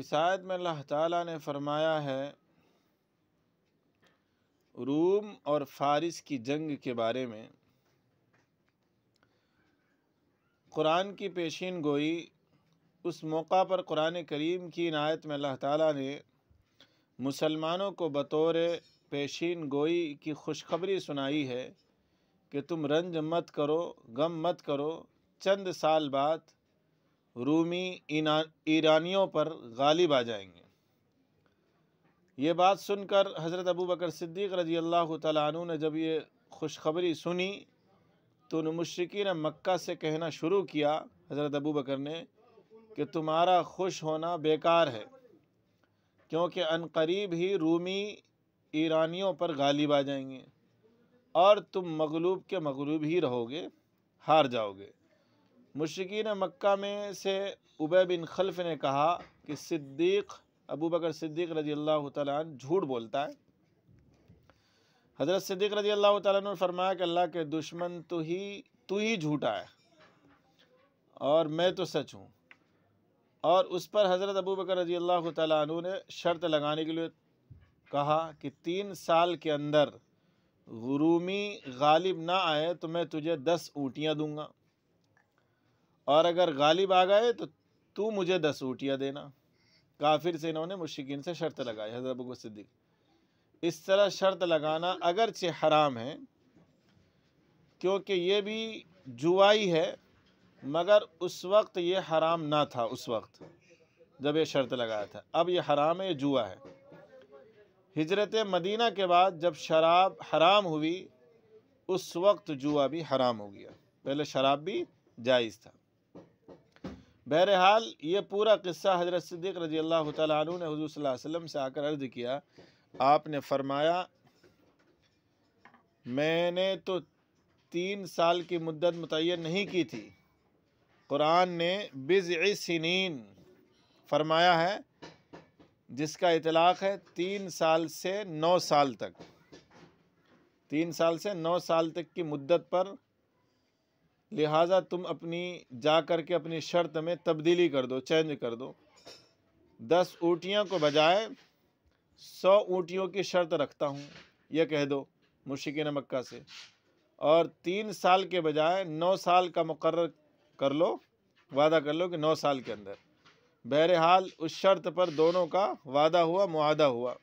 इस आयत में अल्लाह ताला ने फरमाया है रूम और फारिस की जंग के बारे में कुरान की पेशीन गोई उस मौका पर कुरान करीम की इनायत में अल्लाह ताला ने मुसलमानों को बतौर पेशीन गोई की खुशखबरी सुनाई है कि तुम रंज मत करो गम मत करो चंद साल बाद रूमी ईरानियों पर गालिब आ जाएंगे ये बात सुनकर हज़रत अबू बकर सिद्दीक़ रजी अल्लाह तु ने जब ये खुशखबरी सुनी तो उन मशरकिन मक्का से कहना शुरू किया हज़रत अबू बकर ने कि तुम्हारा खुश होना बेकार है क्योंकि अनकरीब ही रूमी ईरानियों पर गालिब आ जाएंगे और तुम मगलूब के मगलूब ही रहोगे हार जाओगे मुश्किन मक्का में से उबे बिन खल्फ ने कहा कि सिद्दीक़ अबू बकर सिद्दीक रजी अल्लाह तन झूठ बोलता है हज़रत सिद्दीक रजी अल्लाह तन ने फरमाया कि अल्लाह के दुश्मन तो ही तू ही झूठा है और मैं तो सच हूँ और उस पर हज़रत अबू बकर रजी अल्लाह तु ने शर्त लगाने के लिए कहा कि तीन साल के अंदर गुरूमी गालिब ना आए तो मैं तुझे दस ऊँटियाँ दूँगा और अगर गालिब आ गए तो तू मुझे दस ऊटियाँ देना काफिर से इन्होंने मुश्किन से शर्त लगाई हज़रत अबू सिद्दीक इस तरह शर्त लगाना अगरचे हराम है क्योंकि ये भी जुआई है मगर उस वक्त ये हराम ना था उस वक्त जब ये शर्त लगाया था अब ये हराम है ये जुआ है हिजरत मदीना के बाद जब शराब हराम हुई उस वक्त जुआ भी हराम हो गया पहले शराब भी जायज़ था बहरहाल ये पूरा किस्सा हजरत सिद्दीक रजी अल्लाह तु ने हजूर वसम से आकर अर्ज़ किया आपने फरमाया मैंने तो तीन साल की मुद्दत मुतन नहीं की थी क़ुरान ने बिज फरमाया है जिसका इतलाक़ है तीन साल से नौ साल तक तीन साल से नौ साल तक की मुद्दत पर लिहाजा तुम अपनी जा कर के अपनी शर्त में तब्दीली कर दो चेंज कर दो दस ऊँटियों को बजाय सौ ऊँटियों की शर्त रखता हूँ यह कह दो मुशिकिन मक्का से और तीन साल के बजाय नौ साल का मुकर कर लो वादा कर लो कि नौ साल के अंदर बहरहाल उस शर्त पर दोनों का वादा हुआ मुआदा हुआ